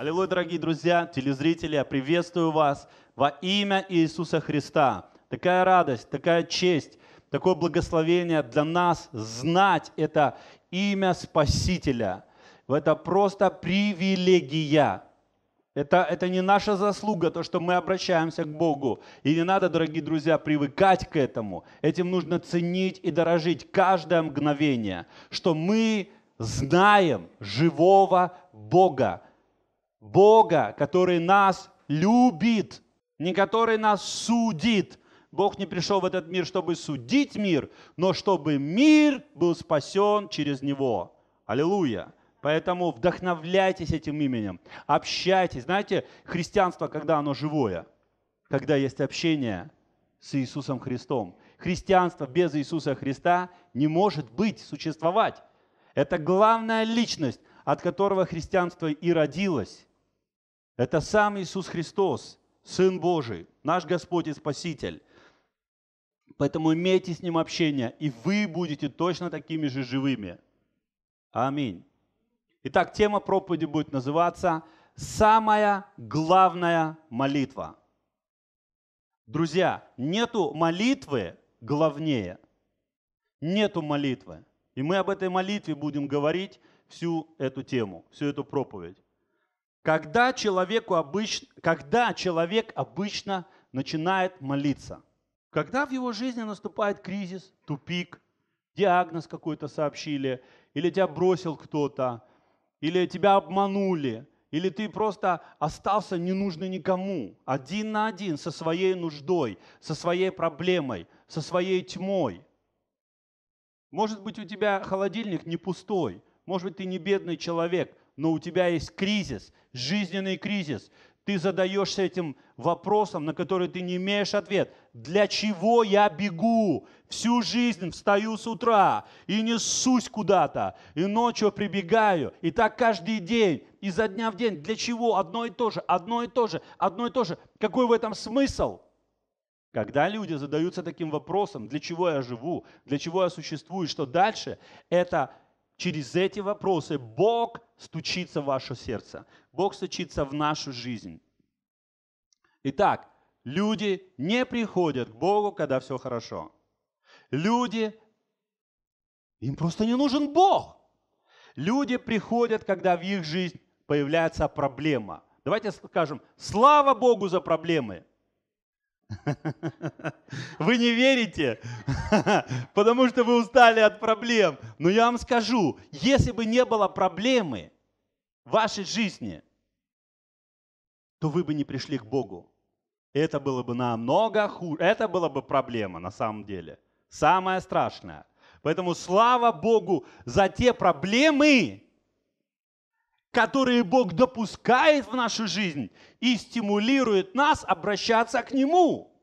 Аллилуйя, дорогие друзья, телезрители, я приветствую вас во имя Иисуса Христа. Такая радость, такая честь, такое благословение для нас знать это имя Спасителя. Это просто привилегия. Это, это не наша заслуга, то, что мы обращаемся к Богу. И не надо, дорогие друзья, привыкать к этому. Этим нужно ценить и дорожить каждое мгновение, что мы знаем живого Бога, Бога, который нас любит, не который нас судит. Бог не пришел в этот мир, чтобы судить мир, но чтобы мир был спасен через него. Аллилуйя! Поэтому вдохновляйтесь этим именем, общайтесь. Знаете, христианство, когда оно живое, когда есть общение с Иисусом Христом. Христианство без Иисуса Христа не может быть, существовать. Это главная личность, от которого христианство и родилось. Это сам Иисус Христос, Сын Божий, наш Господь и Спаситель. Поэтому имейте с Ним общение, и вы будете точно такими же живыми. Аминь. Итак, тема проповеди будет называться «Самая главная молитва». Друзья, нету молитвы главнее. Нету молитвы. И мы об этой молитве будем говорить всю эту тему, всю эту проповедь. Когда, человеку обыч... Когда человек обычно начинает молиться? Когда в его жизни наступает кризис, тупик, диагноз какой-то сообщили, или тебя бросил кто-то, или тебя обманули, или ты просто остался ненужный никому, один на один со своей нуждой, со своей проблемой, со своей тьмой. Может быть, у тебя холодильник не пустой, может быть, ты не бедный человек, но у тебя есть кризис, жизненный кризис. Ты задаешься этим вопросом, на который ты не имеешь ответ. Для чего я бегу? Всю жизнь встаю с утра и несусь куда-то, и ночью прибегаю, и так каждый день, изо дня в день. Для чего? Одно и то же, одно и то же, одно и то же. Какой в этом смысл? Когда люди задаются таким вопросом, для чего я живу, для чего я существую, что дальше, это Через эти вопросы Бог стучится в ваше сердце. Бог стучится в нашу жизнь. Итак, люди не приходят к Богу, когда все хорошо. Люди, им просто не нужен Бог. Люди приходят, когда в их жизнь появляется проблема. Давайте скажем, слава Богу за проблемы. Вы не верите, потому что вы устали от проблем. Но я вам скажу, если бы не было проблемы в вашей жизни, то вы бы не пришли к Богу. Это было бы намного хуже. Это была бы проблема на самом деле. Самая страшная. Поэтому слава Богу за те проблемы, которые Бог допускает в нашу жизнь и стимулирует нас обращаться к Нему.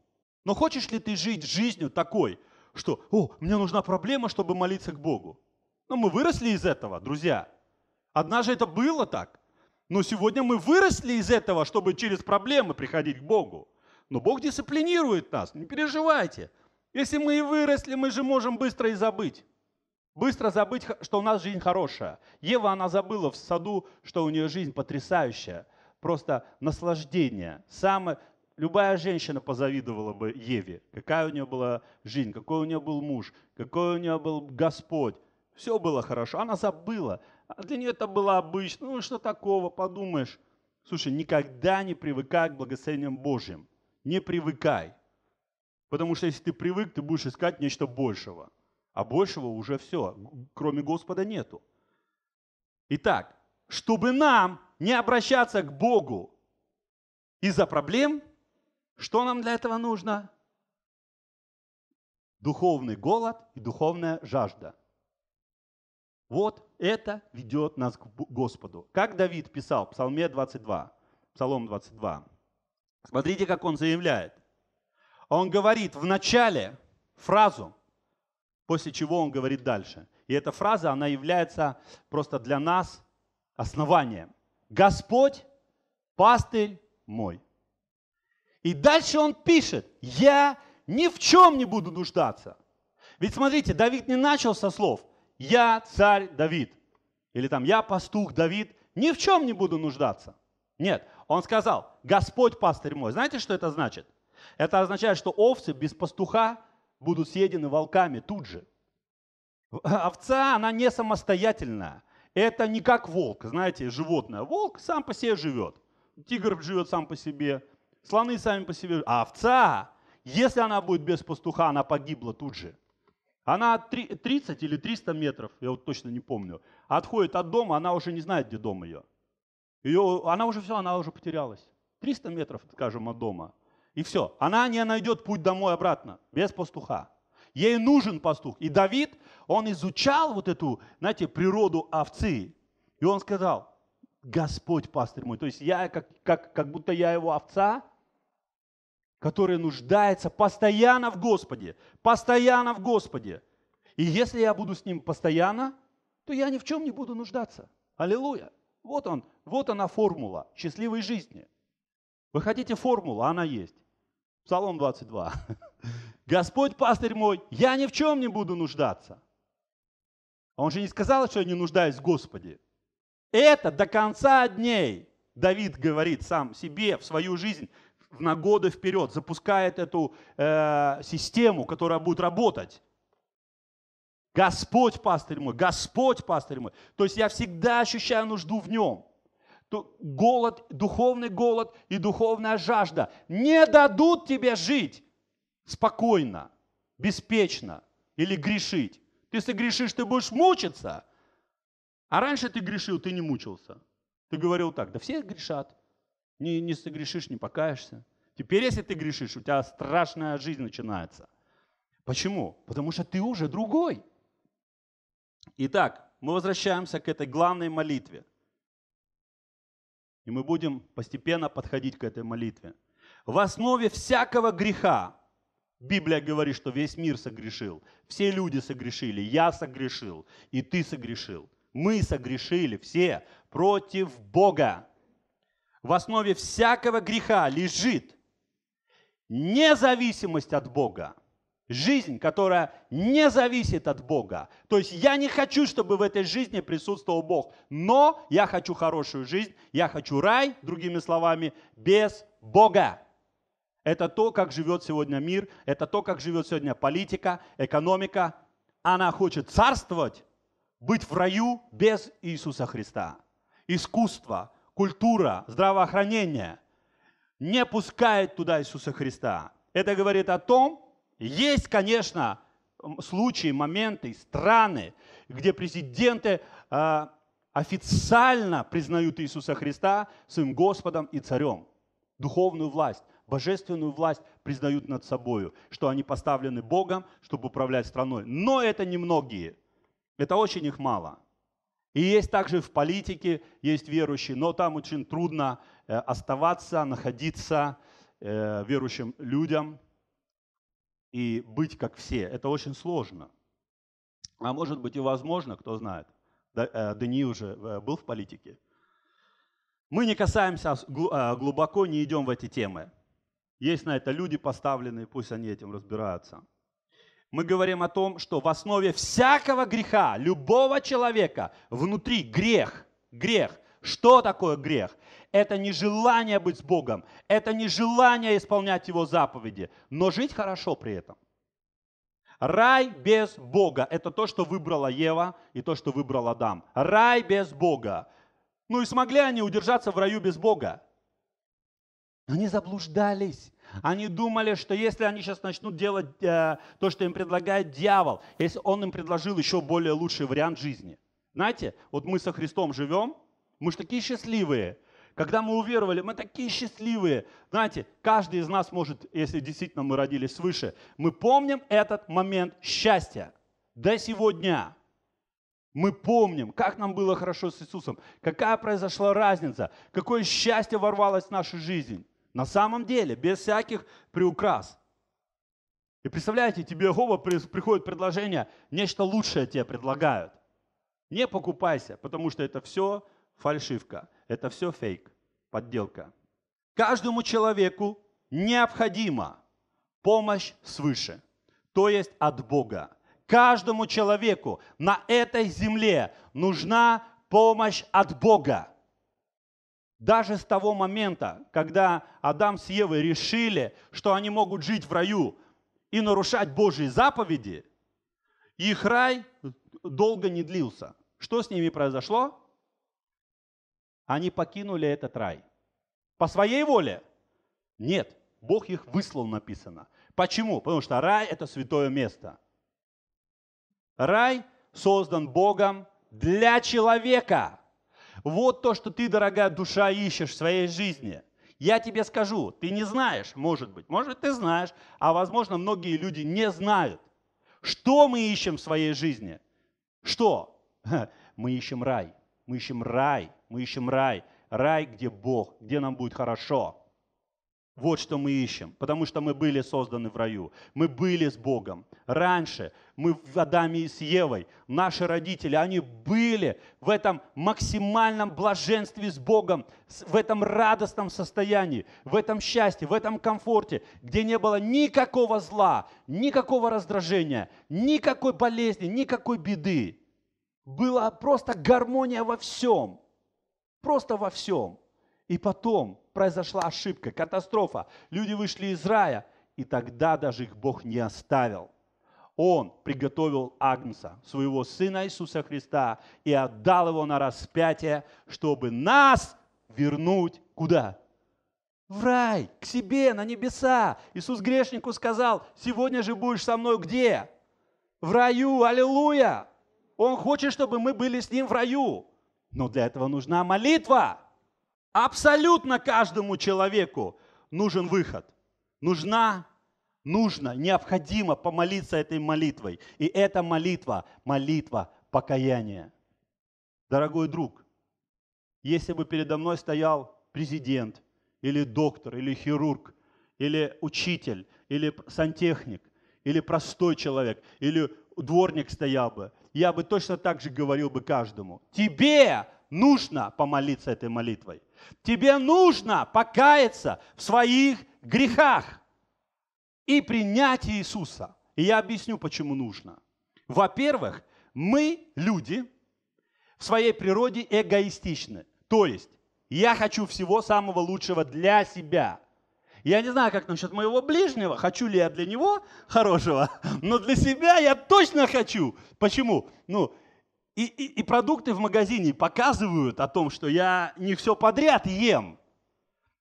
Но хочешь ли ты жить жизнью такой, что «О, мне нужна проблема, чтобы молиться к Богу»? Но мы выросли из этого, друзья. Однажды это было так. Но сегодня мы выросли из этого, чтобы через проблемы приходить к Богу. Но Бог дисциплинирует нас, не переживайте. Если мы и выросли, мы же можем быстро и забыть. Быстро забыть, что у нас жизнь хорошая. Ева, она забыла в саду, что у нее жизнь потрясающая. Просто наслаждение. Самое... Любая женщина позавидовала бы Еве. Какая у нее была жизнь, какой у нее был муж, какой у нее был Господь. Все было хорошо. Она забыла. А для нее это было обычно. Ну что такого, подумаешь. Слушай, никогда не привыкай к благословениям Божьим. Не привыкай. Потому что если ты привык, ты будешь искать нечто большего а большего уже все, кроме Господа нету. Итак, чтобы нам не обращаться к Богу из-за проблем, что нам для этого нужно? Духовный голод и духовная жажда. Вот это ведет нас к Господу. Как Давид писал в Псалме 22, Псалом 22. Смотрите, как он заявляет. Он говорит в начале фразу После чего он говорит дальше. И эта фраза, она является просто для нас основанием. Господь, пастырь мой. И дальше он пишет, я ни в чем не буду нуждаться. Ведь смотрите, Давид не начал со слов «Я царь Давид» или там «Я пастух Давид, ни в чем не буду нуждаться». Нет, он сказал «Господь пастырь мой». Знаете, что это значит? Это означает, что овцы без пастуха будут съедены волками тут же. А, овца, она не самостоятельна. Это не как волк, знаете, животное. Волк сам по себе живет. Тигр живет сам по себе. Слоны сами по себе. А овца, если она будет без пастуха, она погибла тут же. Она 30 или 300 метров, я вот точно не помню, отходит от дома, она уже не знает, где дом ее. ее она уже все, она уже потерялась. 300 метров, скажем, от дома. И все. Она не найдет путь домой обратно, без пастуха. Ей нужен пастух. И Давид, он изучал вот эту, знаете, природу овцы. И он сказал, Господь пастырь мой. То есть я, как, как, как будто я его овца, который нуждается постоянно в Господе. Постоянно в Господе. И если я буду с ним постоянно, то я ни в чем не буду нуждаться. Аллилуйя. Вот он, вот она формула счастливой жизни. Вы хотите формулу, она есть. Псалом 22. «Господь пастырь мой, я ни в чем не буду нуждаться». А он же не сказал, что я не нуждаюсь в Господе. Это до конца дней Давид говорит сам себе, в свою жизнь, на годы вперед, запускает эту э, систему, которая будет работать. Господь пастырь мой, Господь пастырь мой. То есть я всегда ощущаю нужду в нем голод, духовный голод и духовная жажда не дадут тебе жить спокойно, беспечно или грешить. ты Если грешишь, ты будешь мучиться. А раньше ты грешил, ты не мучился. Ты говорил так, да все грешат. Не, не согрешишь, не покаешься. Теперь, если ты грешишь, у тебя страшная жизнь начинается. Почему? Потому что ты уже другой. Итак, мы возвращаемся к этой главной молитве – и мы будем постепенно подходить к этой молитве. В основе всякого греха, Библия говорит, что весь мир согрешил, все люди согрешили, я согрешил, и ты согрешил. Мы согрешили все против Бога. В основе всякого греха лежит независимость от Бога – Жизнь, которая не зависит от Бога. То есть я не хочу, чтобы в этой жизни присутствовал Бог, но я хочу хорошую жизнь, я хочу рай, другими словами, без Бога. Это то, как живет сегодня мир, это то, как живет сегодня политика, экономика. Она хочет царствовать, быть в раю без Иисуса Христа. Искусство, культура, здравоохранение не пускает туда Иисуса Христа. Это говорит о том, есть, конечно, случаи, моменты, страны, где президенты а, официально признают Иисуса Христа своим Господом и Царем. Духовную власть, божественную власть признают над собою, что они поставлены Богом, чтобы управлять страной. Но это немногие. Это очень их мало. И есть также в политике, есть верующие, но там очень трудно э, оставаться, находиться э, верующим людям – и быть как все. Это очень сложно. А может быть и возможно, кто знает. Даниил э, уже э, был в политике. Мы не касаемся э, глубоко, не идем в эти темы. Есть на это люди поставленные, пусть они этим разбираются. Мы говорим о том, что в основе всякого греха, любого человека, внутри грех, грех. Что такое грех? это не желание быть с Богом, это не желание исполнять Его заповеди, но жить хорошо при этом. Рай без Бога – это то, что выбрала Ева и то, что выбрал Адам. Рай без Бога. Ну и смогли они удержаться в раю без Бога? Они заблуждались. Они думали, что если они сейчас начнут делать э, то, что им предлагает дьявол, если он им предложил еще более лучший вариант жизни. Знаете, вот мы со Христом живем, мы же такие счастливые. Когда мы уверовали, мы такие счастливые. Знаете, каждый из нас может, если действительно мы родились свыше, мы помним этот момент счастья до сегодня. Мы помним, как нам было хорошо с Иисусом, какая произошла разница, какое счастье ворвалось в нашу жизнь. На самом деле, без всяких приукрас. И представляете, тебе Гоба приходит предложение, нечто лучшее тебе предлагают. Не покупайся, потому что это все фальшивка. Это все фейк, подделка. Каждому человеку необходима помощь свыше, то есть от Бога. Каждому человеку на этой земле нужна помощь от Бога. Даже с того момента, когда Адам с Евой решили, что они могут жить в раю и нарушать Божьи заповеди, их рай долго не длился. Что с ними произошло? Они покинули этот рай. По своей воле? Нет, Бог их выслал, написано. Почему? Потому что рай – это святое место. Рай создан Богом для человека. Вот то, что ты, дорогая душа, ищешь в своей жизни. Я тебе скажу, ты не знаешь, может быть, может ты знаешь, а возможно, многие люди не знают, что мы ищем в своей жизни. Что? Мы ищем рай. Мы ищем рай мы ищем рай. Рай, где Бог, где нам будет хорошо. Вот что мы ищем, потому что мы были созданы в раю. Мы были с Богом. Раньше мы в Адаме и с Евой, наши родители, они были в этом максимальном блаженстве с Богом, в этом радостном состоянии, в этом счастье, в этом комфорте, где не было никакого зла, никакого раздражения, никакой болезни, никакой беды. Была просто гармония во всем – Просто во всем. И потом произошла ошибка, катастрофа. Люди вышли из рая, и тогда даже их Бог не оставил. Он приготовил Агнца, своего Сына Иисуса Христа, и отдал его на распятие, чтобы нас вернуть куда? В рай, к себе, на небеса. Иисус грешнику сказал, сегодня же будешь со мной где? В раю, аллилуйя. Он хочет, чтобы мы были с ним в раю. Но для этого нужна молитва. Абсолютно каждому человеку нужен выход. Нужна, нужно, необходимо помолиться этой молитвой. И эта молитва, молитва покаяния. Дорогой друг, если бы передо мной стоял президент, или доктор, или хирург, или учитель, или сантехник, или простой человек, или дворник стоял бы, я бы точно так же говорил бы каждому. Тебе нужно помолиться этой молитвой. Тебе нужно покаяться в своих грехах и принять Иисуса. И я объясню, почему нужно. Во-первых, мы, люди, в своей природе эгоистичны. То есть, я хочу всего самого лучшего для себя. Я не знаю, как насчет моего ближнего, хочу ли я для него хорошего, но для себя я точно хочу. Почему? Ну, и, и, и продукты в магазине показывают о том, что я не все подряд ем.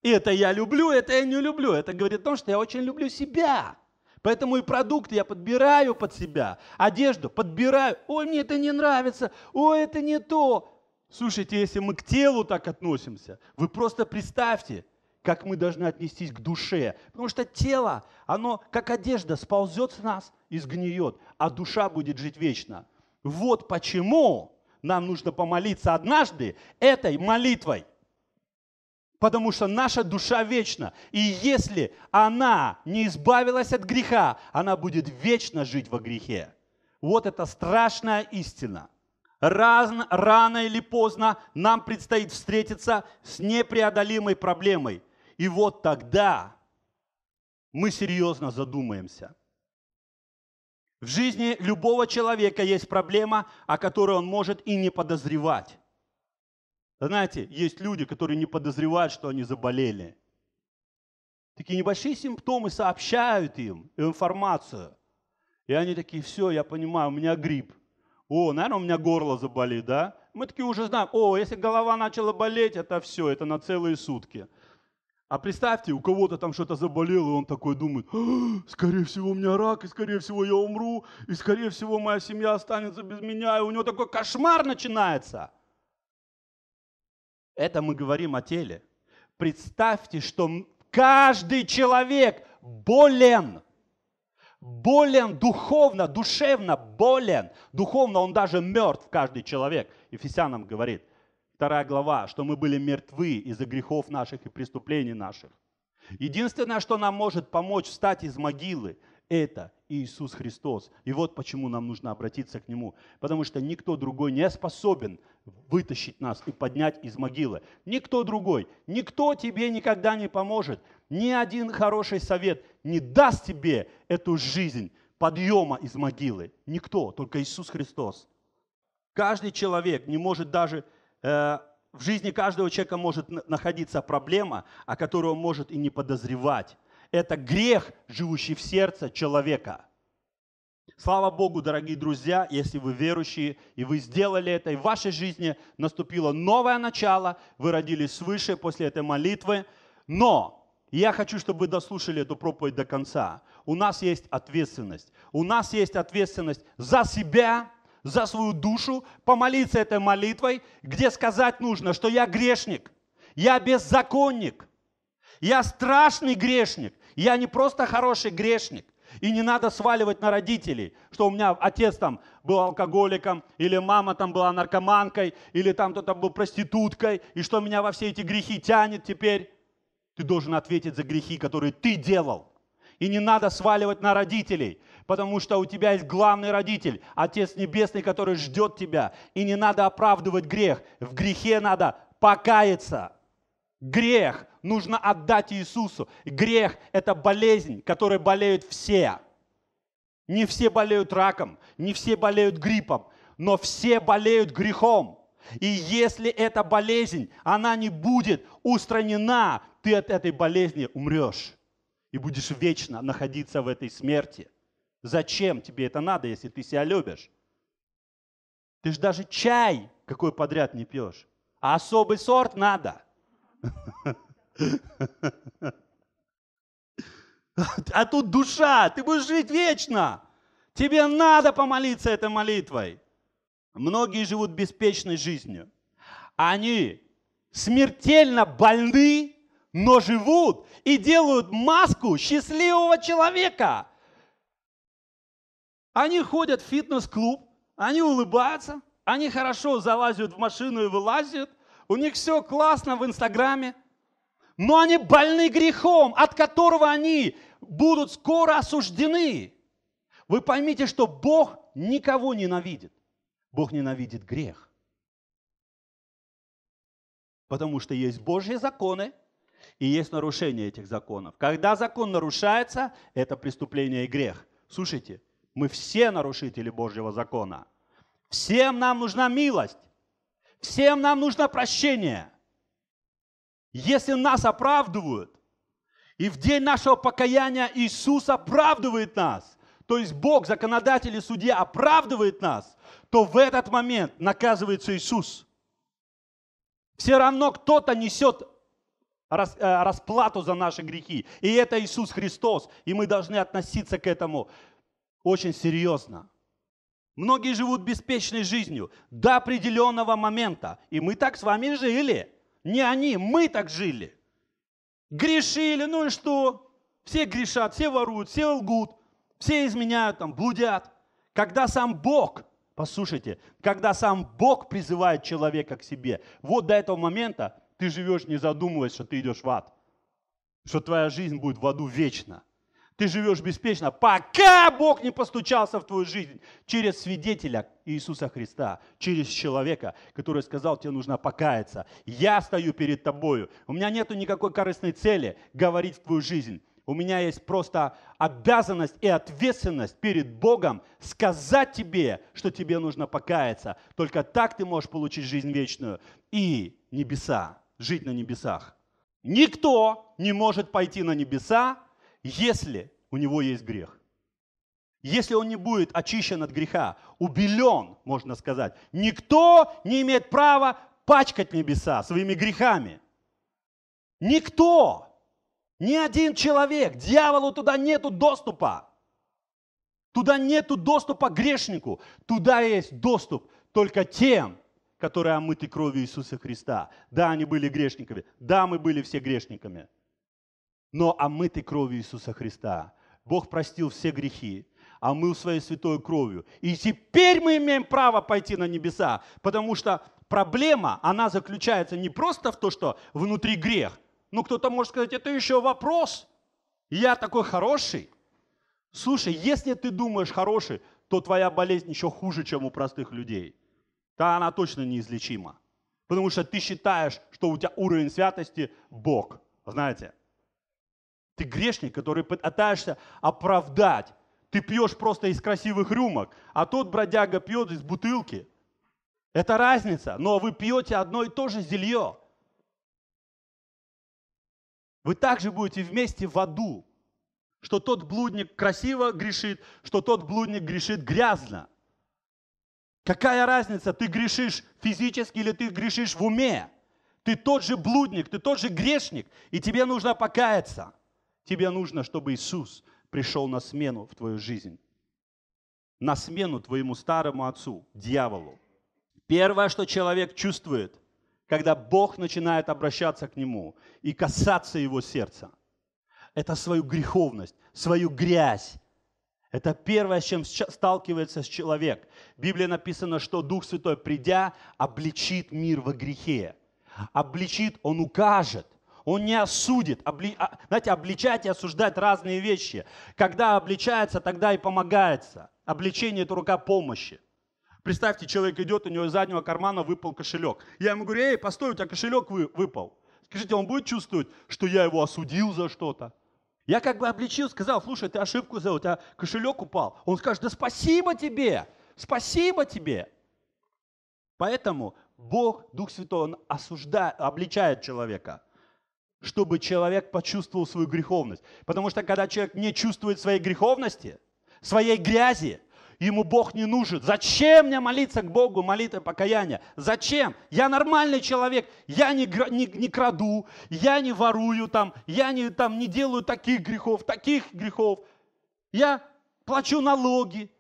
И это я люблю, это я не люблю. Это говорит о том, что я очень люблю себя. Поэтому и продукты я подбираю под себя, одежду подбираю. Ой, мне это не нравится, ой, это не то. Слушайте, если мы к телу так относимся, вы просто представьте – как мы должны отнестись к душе. Потому что тело, оно как одежда сползет с нас и сгниет, а душа будет жить вечно. Вот почему нам нужно помолиться однажды этой молитвой. Потому что наша душа вечна. И если она не избавилась от греха, она будет вечно жить во грехе. Вот это страшная истина. Раз, рано или поздно нам предстоит встретиться с непреодолимой проблемой – и вот тогда мы серьезно задумаемся. В жизни любого человека есть проблема, о которой он может и не подозревать. Знаете, есть люди, которые не подозревают, что они заболели. Такие небольшие симптомы сообщают им информацию. И они такие, все, я понимаю, у меня грипп. О, наверное, у меня горло заболит, да? Мы такие уже знаем, о, если голова начала болеть, это все, это на целые сутки. А представьте, у кого-то там что-то заболело, и он такой думает, «А, скорее всего, у меня рак, и скорее всего, я умру, и скорее всего, моя семья останется без меня, и у него такой кошмар начинается. Это мы говорим о теле. Представьте, что каждый человек болен. Болен духовно, душевно болен. Духовно он даже мертв, каждый человек. Ефесянам говорит – 2 глава, что мы были мертвы из-за грехов наших и преступлений наших. Единственное, что нам может помочь встать из могилы, это Иисус Христос. И вот почему нам нужно обратиться к Нему. Потому что никто другой не способен вытащить нас и поднять из могилы. Никто другой, никто тебе никогда не поможет. Ни один хороший совет не даст тебе эту жизнь подъема из могилы. Никто, только Иисус Христос. Каждый человек не может даже Э, в жизни каждого человека может находиться проблема, о которой он может и не подозревать. Это грех, живущий в сердце человека. Слава Богу, дорогие друзья, если вы верующие, и вы сделали это, и в вашей жизни наступило новое начало, вы родились свыше после этой молитвы. Но я хочу, чтобы вы дослушали эту проповедь до конца. У нас есть ответственность. У нас есть ответственность за себя, за свою душу, помолиться этой молитвой, где сказать нужно, что я грешник, я беззаконник, я страшный грешник, я не просто хороший грешник. И не надо сваливать на родителей, что у меня отец там был алкоголиком, или мама там была наркоманкой, или там кто-то был проституткой, и что меня во все эти грехи тянет теперь. Ты должен ответить за грехи, которые ты делал. И не надо сваливать на родителей потому что у тебя есть главный родитель, Отец Небесный, который ждет тебя. И не надо оправдывать грех. В грехе надо покаяться. Грех нужно отдать Иисусу. Грех – это болезнь, которой болеют все. Не все болеют раком, не все болеют гриппом, но все болеют грехом. И если эта болезнь, она не будет устранена, ты от этой болезни умрешь и будешь вечно находиться в этой смерти. Зачем тебе это надо, если ты себя любишь? Ты же даже чай какой подряд не пьешь. А особый сорт надо. А тут душа, ты будешь жить вечно. Тебе надо помолиться этой молитвой. Многие живут беспечной жизнью. Они смертельно больны, но живут и делают маску счастливого человека. Они ходят в фитнес-клуб, они улыбаются, они хорошо залазят в машину и вылазят, у них все классно в Инстаграме, но они больны грехом, от которого они будут скоро осуждены. Вы поймите, что Бог никого ненавидит. Бог ненавидит грех. Потому что есть Божьи законы и есть нарушение этих законов. Когда закон нарушается, это преступление и грех. Слушайте, мы все нарушители Божьего закона. Всем нам нужна милость. Всем нам нужно прощение. Если нас оправдывают, и в день нашего покаяния Иисус оправдывает нас, то есть Бог, законодатель и судья оправдывает нас, то в этот момент наказывается Иисус. Все равно кто-то несет э, расплату за наши грехи. И это Иисус Христос. И мы должны относиться к этому очень серьезно. Многие живут беспечной жизнью до определенного момента. И мы так с вами жили. Не они, мы так жили. Грешили, ну и что? Все грешат, все воруют, все лгут, все изменяют, там, блудят. Когда сам Бог, послушайте, когда сам Бог призывает человека к себе, вот до этого момента ты живешь, не задумываясь, что ты идешь в ад, что твоя жизнь будет в аду вечно – ты живешь беспечно, пока Бог не постучался в твою жизнь через свидетеля Иисуса Христа, через человека, который сказал, тебе нужно покаяться. Я стою перед тобою. У меня нет никакой корыстной цели говорить в твою жизнь. У меня есть просто обязанность и ответственность перед Богом сказать тебе, что тебе нужно покаяться. Только так ты можешь получить жизнь вечную и небеса, жить на небесах. Никто не может пойти на небеса, если у него есть грех. Если он не будет очищен от греха, убелен, можно сказать, никто не имеет права пачкать небеса своими грехами. Никто, ни один человек, дьяволу туда нету доступа. Туда нету доступа грешнику. Туда есть доступ только тем, которые омыты кровью Иисуса Христа. Да, они были грешниками. Да, мы были все грешниками но омыты а кровью Иисуса Христа. Бог простил все грехи, омыл а своей святой кровью. И теперь мы имеем право пойти на небеса, потому что проблема, она заключается не просто в том, что внутри грех. Ну, кто-то может сказать, это еще вопрос. Я такой хороший. Слушай, если ты думаешь хороший, то твоя болезнь еще хуже, чем у простых людей. Да, она точно неизлечима. Потому что ты считаешь, что у тебя уровень святости – Бог. Знаете, ты грешник, который пытаешься оправдать. Ты пьешь просто из красивых рюмок, а тот бродяга пьет из бутылки. Это разница, но вы пьете одно и то же зелье. Вы также будете вместе в аду, что тот блудник красиво грешит, что тот блудник грешит грязно. Какая разница, ты грешишь физически или ты грешишь в уме? Ты тот же блудник, ты тот же грешник, и тебе нужно покаяться – Тебе нужно, чтобы Иисус пришел на смену в твою жизнь. На смену твоему старому отцу, дьяволу. Первое, что человек чувствует, когда Бог начинает обращаться к нему и касаться его сердца, это свою греховность, свою грязь. Это первое, с чем сталкивается человек. В Библии написано, что Дух Святой, придя, обличит мир во грехе. Обличит, Он укажет. Он не осудит. Обли... А, знаете, обличать и осуждать разные вещи. Когда обличается, тогда и помогается. Обличение – это рука помощи. Представьте, человек идет, у него из заднего кармана выпал кошелек. Я ему говорю, эй, постой, у тебя кошелек вы... выпал. Скажите, он будет чувствовать, что я его осудил за что-то? Я как бы обличил, сказал, слушай, ты ошибку сделал, у тебя кошелек упал. Он скажет, да спасибо тебе, спасибо тебе. Поэтому Бог, Дух Святой, Он осуждает, обличает человека чтобы человек почувствовал свою греховность. Потому что когда человек не чувствует своей греховности, своей грязи, ему Бог не нужен. Зачем мне молиться к Богу, молитва покаяния? Зачем? Я нормальный человек, я не, не, не краду, я не ворую там, я не, там, не делаю таких грехов, таких грехов. Я плачу налоги,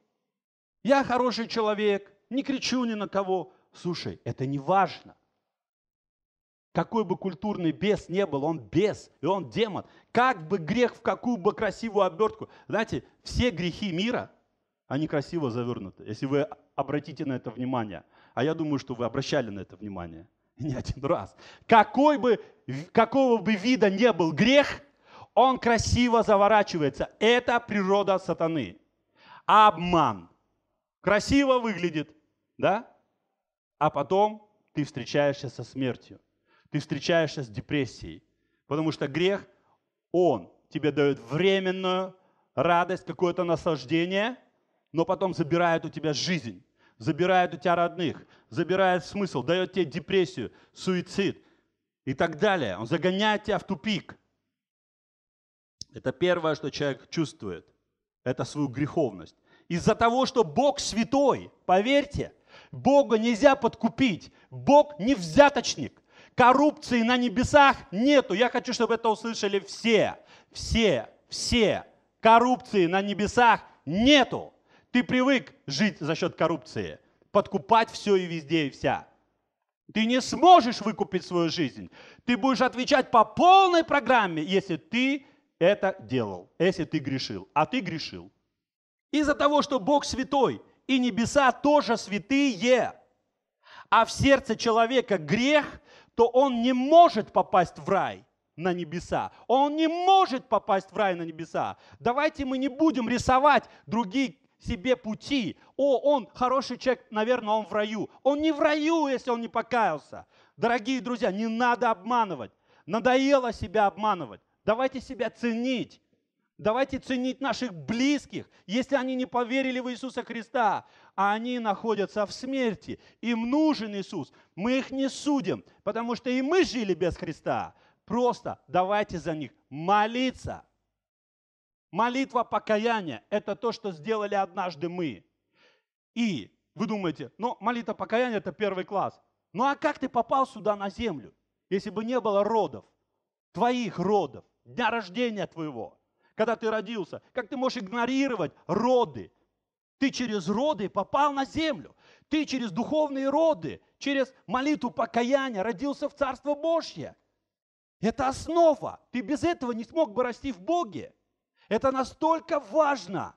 я хороший человек, не кричу ни на кого. Слушай, это не важно. Какой бы культурный бес не был, он бес, и он демон. Как бы грех, в какую бы красивую обертку. Знаете, все грехи мира, они красиво завернуты, если вы обратите на это внимание. А я думаю, что вы обращали на это внимание. Не один раз. Какой бы, какого бы вида не был грех, он красиво заворачивается. Это природа сатаны. Обман. Красиво выглядит, да? А потом ты встречаешься со смертью ты встречаешься с депрессией. Потому что грех, он тебе дает временную радость, какое-то наслаждение, но потом забирает у тебя жизнь, забирает у тебя родных, забирает смысл, дает тебе депрессию, суицид и так далее. Он загоняет тебя в тупик. Это первое, что человек чувствует. Это свою греховность. Из-за того, что Бог святой, поверьте, Бога нельзя подкупить. Бог не взяточник. Коррупции на небесах нету. Я хочу, чтобы это услышали все. Все, все. Коррупции на небесах нету. Ты привык жить за счет коррупции, подкупать все и везде и вся. Ты не сможешь выкупить свою жизнь. Ты будешь отвечать по полной программе, если ты это делал, если ты грешил. А ты грешил. Из-за того, что Бог святой, и небеса тоже святые, а в сердце человека грех, то он не может попасть в рай на небеса. Он не может попасть в рай на небеса. Давайте мы не будем рисовать другие себе пути. О, он хороший человек, наверное, он в раю. Он не в раю, если он не покаялся. Дорогие друзья, не надо обманывать. Надоело себя обманывать. Давайте себя ценить. Давайте ценить наших близких, если они не поверили в Иисуса Христа а они находятся в смерти. Им нужен Иисус. Мы их не судим, потому что и мы жили без Христа. Просто давайте за них молиться. Молитва покаяния – это то, что сделали однажды мы. И вы думаете, ну, молитва покаяния – это первый класс. Ну, а как ты попал сюда на землю, если бы не было родов, твоих родов, дня рождения твоего, когда ты родился? Как ты можешь игнорировать роды, ты через роды попал на землю. Ты через духовные роды, через молитву покаяния родился в Царство Божье. Это основа. Ты без этого не смог бы расти в Боге. Это настолько важно.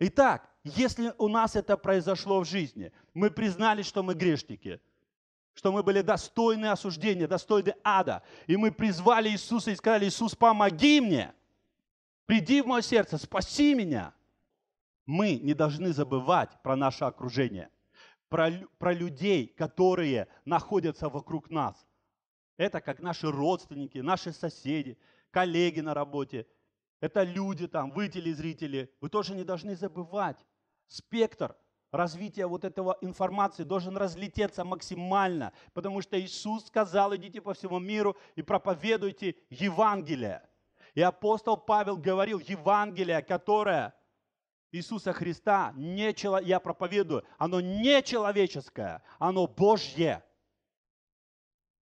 Итак, если у нас это произошло в жизни, мы признали, что мы грешники, что мы были достойны осуждения, достойны ада, и мы призвали Иисуса и сказали, Иисус, помоги мне, приди в мое сердце, спаси меня – мы не должны забывать про наше окружение, про, про людей, которые находятся вокруг нас. Это как наши родственники, наши соседи, коллеги на работе, это люди там, вы телезрители. Вы тоже не должны забывать. Спектр развития вот этого информации должен разлететься максимально, потому что Иисус сказал, идите по всему миру и проповедуйте Евангелие. И апостол Павел говорил, Евангелие, которое Иисуса Христа, не чело... я проповедую, оно не человеческое, оно Божье.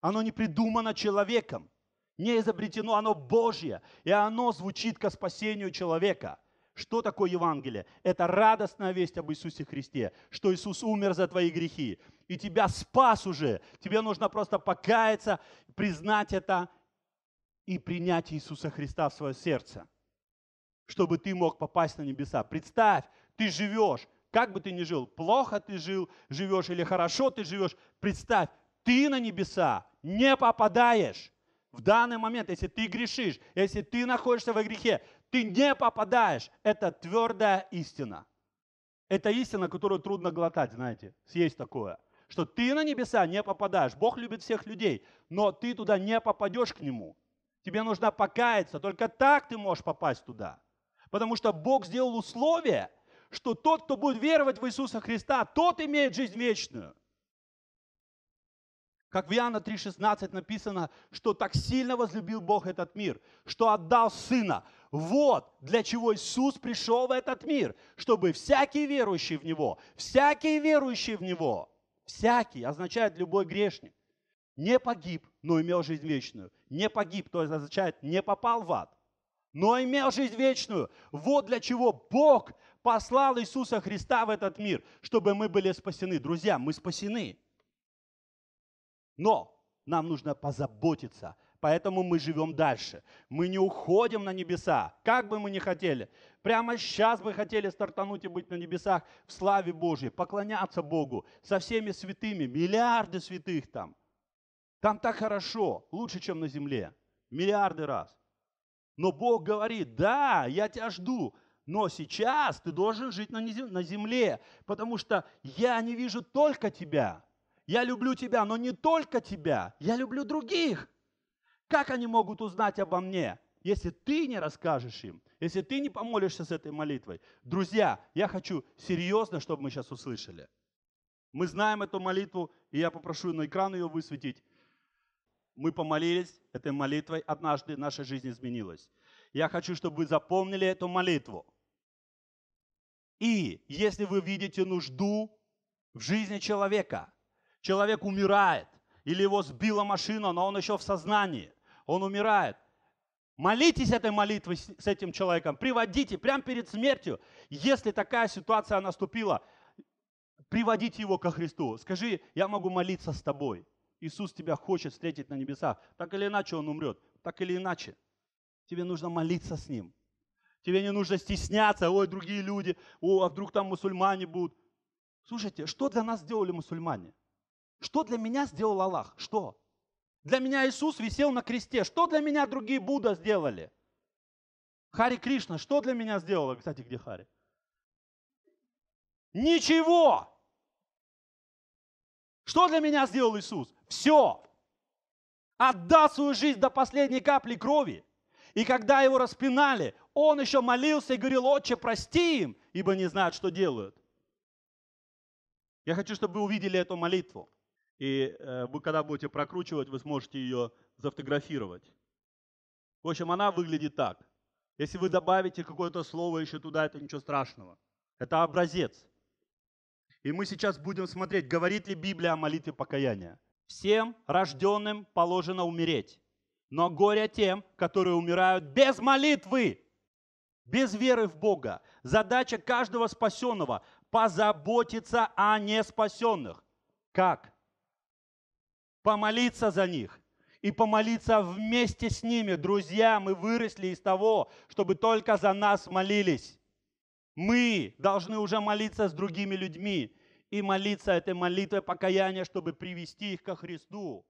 Оно не придумано человеком, не изобретено, оно Божье. И оно звучит ко спасению человека. Что такое Евангелие? Это радостная весть об Иисусе Христе, что Иисус умер за твои грехи, и тебя спас уже. Тебе нужно просто покаяться, признать это и принять Иисуса Христа в свое сердце чтобы ты мог попасть на небеса. Представь, ты живешь, как бы ты ни жил, плохо ты жил, живешь или хорошо ты живешь, представь, ты на небеса не попадаешь. В данный момент, если ты грешишь, если ты находишься во грехе, ты не попадаешь. Это твердая истина. Это истина, которую трудно глотать, знаете, съесть такое. Что ты на небеса не попадаешь. Бог любит всех людей, но ты туда не попадешь к Нему. Тебе нужно покаяться. Только так ты можешь попасть туда. Потому что Бог сделал условие, что тот, кто будет веровать в Иисуса Христа, тот имеет жизнь вечную. Как в Иоанна 3,16 написано, что так сильно возлюбил Бог этот мир, что отдал Сына. Вот для чего Иисус пришел в этот мир, чтобы всякий верующий в Него, всякий верующий в Него, всякий означает любой грешник, не погиб, но имел жизнь вечную. Не погиб, то есть означает не попал в ад но имел жизнь вечную. Вот для чего Бог послал Иисуса Христа в этот мир, чтобы мы были спасены. Друзья, мы спасены. Но нам нужно позаботиться, поэтому мы живем дальше. Мы не уходим на небеса, как бы мы ни хотели. Прямо сейчас бы хотели стартануть и быть на небесах в славе Божьей, поклоняться Богу со всеми святыми, миллиарды святых там. Там так хорошо, лучше, чем на земле, миллиарды раз. Но Бог говорит, да, я тебя жду, но сейчас ты должен жить на земле, потому что я не вижу только тебя. Я люблю тебя, но не только тебя. Я люблю других. Как они могут узнать обо мне, если ты не расскажешь им, если ты не помолишься с этой молитвой? Друзья, я хочу серьезно, чтобы мы сейчас услышали. Мы знаем эту молитву, и я попрошу на экран ее высветить мы помолились этой молитвой, однажды наша жизнь изменилась. Я хочу, чтобы вы запомнили эту молитву. И если вы видите нужду в жизни человека, человек умирает, или его сбила машина, но он еще в сознании, он умирает, Молитесь этой молитвой с этим человеком, приводите прямо перед смертью. Если такая ситуация наступила, приводите его ко Христу. Скажи, я могу молиться с тобой. Иисус тебя хочет встретить на небесах. Так или иначе он умрет. Так или иначе. Тебе нужно молиться с ним. Тебе не нужно стесняться, ой, другие люди, о, а вдруг там мусульмане будут. Слушайте, что для нас сделали мусульмане? Что для меня сделал Аллах? Что? Для меня Иисус висел на кресте. Что для меня другие Будда сделали? Хари Кришна, что для меня сделала? Кстати, где Хари? Ничего! Что для меня сделал Иисус? Все. Отдал свою жизнь до последней капли крови. И когда его распинали, он еще молился и говорил, «Отче, прости им, ибо не знают, что делают». Я хочу, чтобы вы увидели эту молитву. И э, вы, когда будете прокручивать, вы сможете ее зафотографировать. В общем, она выглядит так. Если вы добавите какое-то слово еще туда, это ничего страшного. Это образец. И мы сейчас будем смотреть, говорит ли Библия о молитве покаяния. Всем рожденным положено умереть, но горе тем, которые умирают без молитвы, без веры в Бога. Задача каждого спасенного – позаботиться о неспасенных. Как? Помолиться за них и помолиться вместе с ними. Друзья, мы выросли из того, чтобы только за нас молились. Мы должны уже молиться с другими людьми и молиться этой молитвой покаяния, чтобы привести их ко Христу.